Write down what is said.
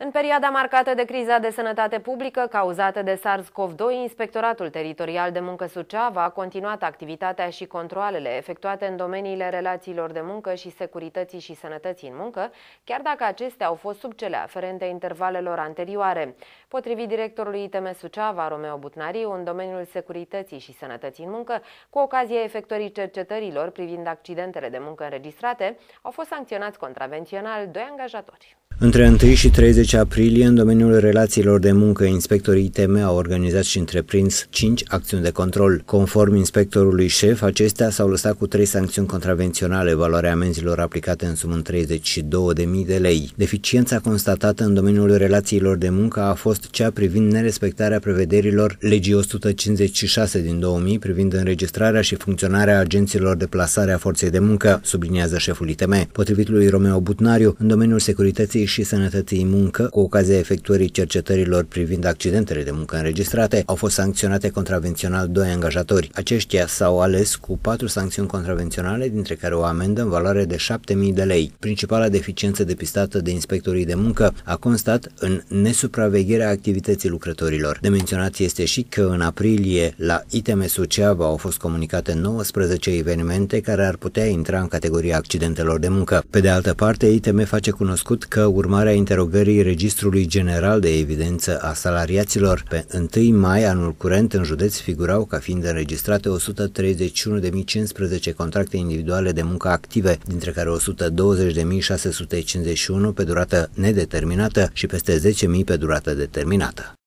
În perioada marcată de criza de sănătate publică cauzată de SARS-CoV-2, Inspectoratul Teritorial de Muncă Suceava a continuat activitatea și controlele efectuate în domeniile relațiilor de muncă și securității și sănătății în muncă, chiar dacă acestea au fost sub cele aferente intervalelor anterioare. Potrivit directorului ITM Suceava, Romeo Butnariu, în domeniul securității și sănătății în muncă, cu ocazia efectuării cercetărilor privind accidentele de muncă înregistrate, au fost sancționați contravențional doi angajatori. Între 1 și 30 aprilie, în domeniul relațiilor de muncă, inspectorii ITM au organizat și întreprins 5 acțiuni de control. Conform inspectorului șef, acestea s-au lăsat cu 3 sancțiuni contravenționale, valoarea amenzilor aplicate în sumă 32.000 de lei. Deficiența constatată în domeniul relațiilor de muncă a fost cea privind nerespectarea prevederilor legii 156 din 2000 privind înregistrarea și funcționarea agenților de plasare a forței de muncă, subliniază șeful ITM. Potrivit lui Romeo Butnariu, în domeniul securității și Sănătății Muncă, cu ocazia efectuării cercetărilor privind accidentele de muncă înregistrate, au fost sancționate contravențional doi angajatori. Aceștia s-au ales cu patru sancțiuni contravenționale, dintre care o amendă în valoare de 7.000 de lei. Principala deficiență depistată de inspectorii de muncă a constat în nesupravegherea activității lucrătorilor. De menționat este și că în aprilie la ITM Suceava au fost comunicate 19 evenimente care ar putea intra în categoria accidentelor de muncă. Pe de altă parte, ITM face cunoscut că urmare a interogării Registrului General de Evidență a Salariaților. Pe 1 mai anul curent în județ figurau ca fiind înregistrate 131.015 contracte individuale de muncă active, dintre care 120.651 pe durată nedeterminată și peste 10.000 pe durată determinată.